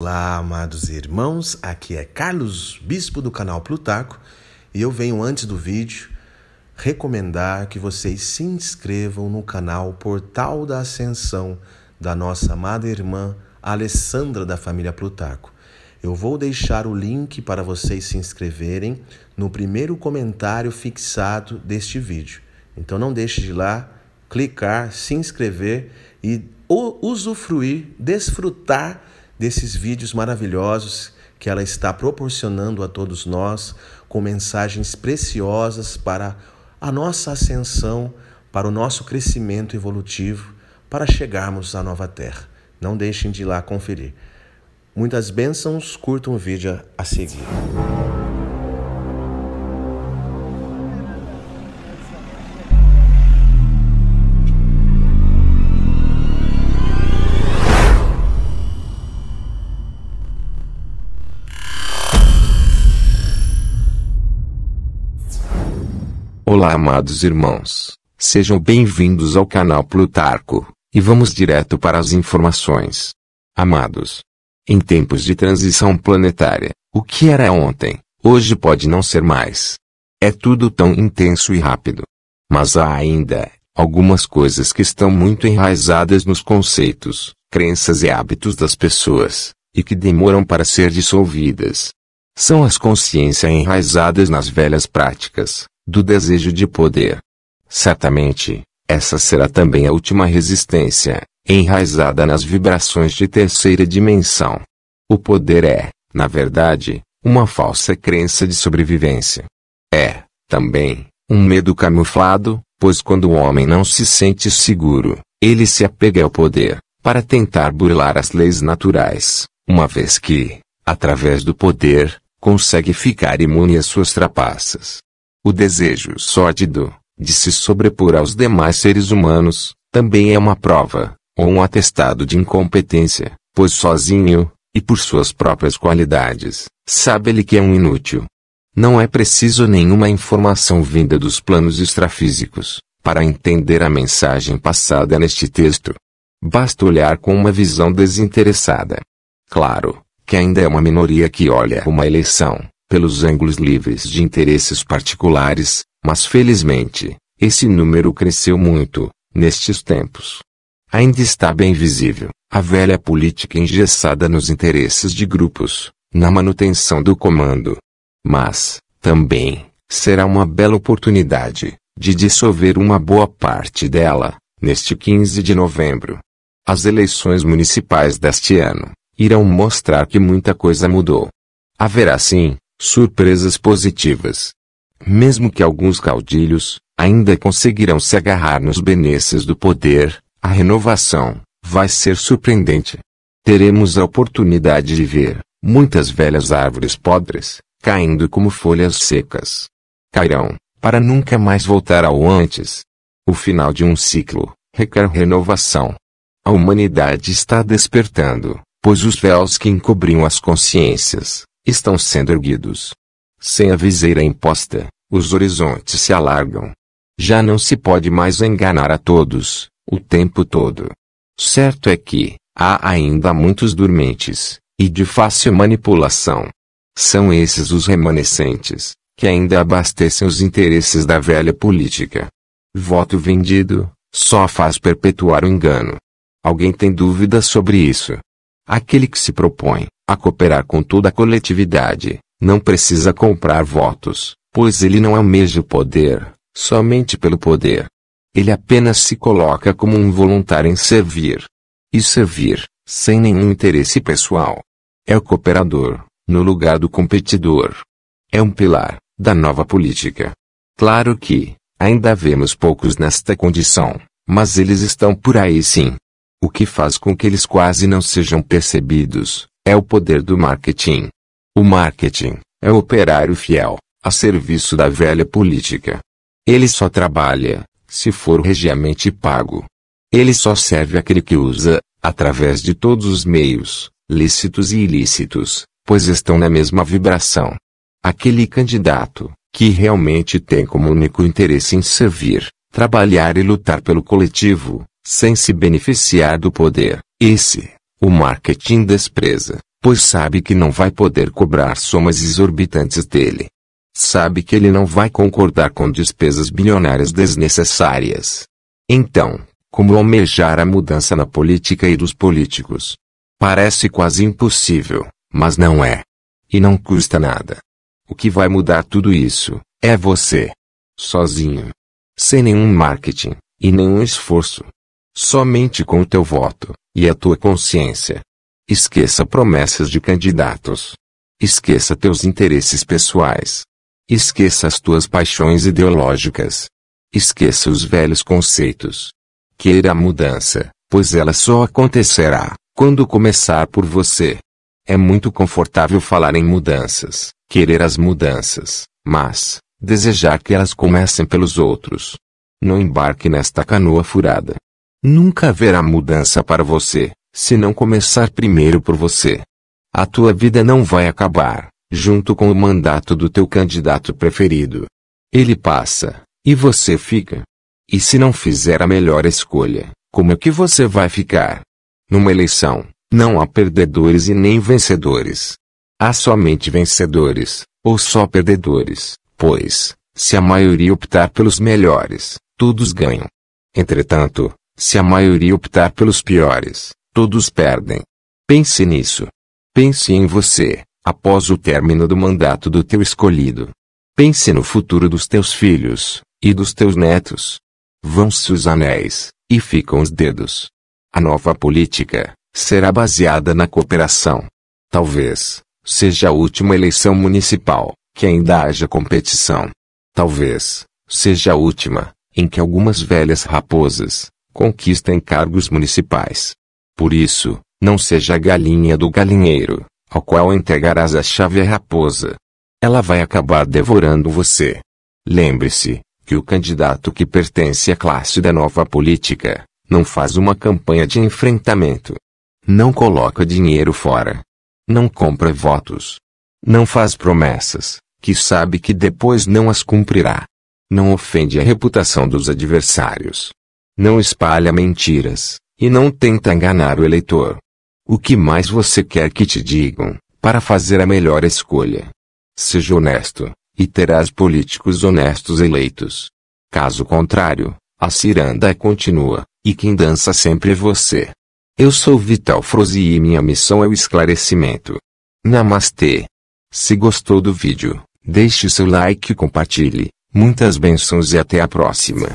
Olá, amados irmãos, aqui é Carlos, bispo do canal Plutaco, e eu venho antes do vídeo recomendar que vocês se inscrevam no canal Portal da Ascensão da nossa amada irmã Alessandra da família Plutaco. Eu vou deixar o link para vocês se inscreverem no primeiro comentário fixado deste vídeo. Então não deixe de ir lá, clicar, se inscrever e usufruir, desfrutar desses vídeos maravilhosos que ela está proporcionando a todos nós, com mensagens preciosas para a nossa ascensão, para o nosso crescimento evolutivo, para chegarmos à nova terra. Não deixem de ir lá conferir. Muitas bênçãos, curtam o vídeo a seguir. Olá, amados irmãos. Sejam bem-vindos ao canal Plutarco, e vamos direto para as informações. Amados, em tempos de transição planetária, o que era ontem, hoje pode não ser mais. É tudo tão intenso e rápido. Mas há ainda algumas coisas que estão muito enraizadas nos conceitos, crenças e hábitos das pessoas, e que demoram para ser dissolvidas. São as consciências enraizadas nas velhas práticas, do desejo de poder. Certamente, essa será também a última resistência, enraizada nas vibrações de terceira dimensão. O poder é, na verdade, uma falsa crença de sobrevivência. É, também, um medo camuflado, pois quando o homem não se sente seguro, ele se apega ao poder, para tentar burlar as leis naturais, uma vez que, através do poder, consegue ficar imune às suas trapaças. O desejo sórdido de se sobrepor aos demais seres humanos também é uma prova, ou um atestado de incompetência, pois sozinho, e por suas próprias qualidades, sabe ele que é um inútil. Não é preciso nenhuma informação vinda dos planos extrafísicos para entender a mensagem passada neste texto. Basta olhar com uma visão desinteressada. Claro, que ainda é uma minoria que olha uma eleição pelos ângulos livres de interesses particulares, mas felizmente, esse número cresceu muito, nestes tempos. Ainda está bem visível a velha política engessada nos interesses de grupos, na manutenção do comando. Mas, também, será uma bela oportunidade de dissolver uma boa parte dela, neste 15 de novembro. As eleições municipais deste ano irão mostrar que muita coisa mudou. Haverá sim surpresas positivas. Mesmo que alguns caudilhos ainda conseguirão se agarrar nos benesses do poder, a renovação vai ser surpreendente. Teremos a oportunidade de ver muitas velhas árvores podres caindo como folhas secas. Cairão para nunca mais voltar ao antes. O final de um ciclo requer renovação. A humanidade está despertando, pois os véus que encobriam as consciências estão sendo erguidos. Sem a viseira imposta, os horizontes se alargam. Já não se pode mais enganar a todos, o tempo todo. Certo é que, há ainda muitos dormentes, e de fácil manipulação. São esses os remanescentes, que ainda abastecem os interesses da velha política. Voto vendido, só faz perpetuar o engano. Alguém tem dúvidas sobre isso? Aquele que se propõe, a cooperar com toda a coletividade, não precisa comprar votos, pois ele não almeja é o poder, somente pelo poder. Ele apenas se coloca como um voluntário em servir. E servir, sem nenhum interesse pessoal. É o cooperador, no lugar do competidor. É um pilar, da nova política. Claro que, ainda vemos poucos nesta condição, mas eles estão por aí sim. O que faz com que eles quase não sejam percebidos, é o poder do marketing. O marketing é o operário fiel, a serviço da velha política. Ele só trabalha, se for regiamente pago. Ele só serve aquele que usa, através de todos os meios, lícitos e ilícitos, pois estão na mesma vibração. Aquele candidato, que realmente tem como único interesse em servir, trabalhar e lutar pelo coletivo, sem se beneficiar do poder, esse o marketing despreza, pois sabe que não vai poder cobrar somas exorbitantes dele. Sabe que ele não vai concordar com despesas bilionárias desnecessárias. Então, como almejar a mudança na política e dos políticos? Parece quase impossível, mas não é. E não custa nada. O que vai mudar tudo isso é você. Sozinho. Sem nenhum marketing e nenhum esforço somente com o teu voto, e a tua consciência. Esqueça promessas de candidatos. Esqueça teus interesses pessoais. Esqueça as tuas paixões ideológicas. Esqueça os velhos conceitos. Queira a mudança, pois ela só acontecerá quando começar por você. É muito confortável falar em mudanças, querer as mudanças, mas desejar que elas comecem pelos outros. Não embarque nesta canoa furada. Nunca haverá mudança para você, se não começar primeiro por você. A tua vida não vai acabar, junto com o mandato do teu candidato preferido. Ele passa, e você fica. E se não fizer a melhor escolha, como é que você vai ficar? Numa eleição, não há perdedores e nem vencedores. Há somente vencedores, ou só perdedores, pois, se a maioria optar pelos melhores, todos ganham. Entretanto, se a maioria optar pelos piores, todos perdem. Pense nisso. Pense em você, após o término do mandato do teu escolhido. Pense no futuro dos teus filhos e dos teus netos. Vão-se os anéis, e ficam os dedos. A nova política será baseada na cooperação. Talvez seja a última eleição municipal que ainda haja competição. Talvez seja a última em que algumas velhas raposas conquista em cargos municipais. Por isso, não seja a galinha do galinheiro, ao qual entregarás a chave à raposa. Ela vai acabar devorando você. Lembre-se que o candidato que pertence à classe da nova política não faz uma campanha de enfrentamento. Não coloca dinheiro fora. Não compra votos. Não faz promessas, que sabe que depois não as cumprirá. Não ofende a reputação dos adversários não espalha mentiras, e não tenta enganar o eleitor. O que mais você quer que te digam, para fazer a melhor escolha? Seja honesto, e terás políticos honestos eleitos. Caso contrário, a ciranda continua, e quem dança sempre é você. Eu sou Vital Frozi e minha missão é o esclarecimento. Namastê! Se gostou do vídeo, deixe seu like e compartilhe. Muitas bênçãos e até a próxima.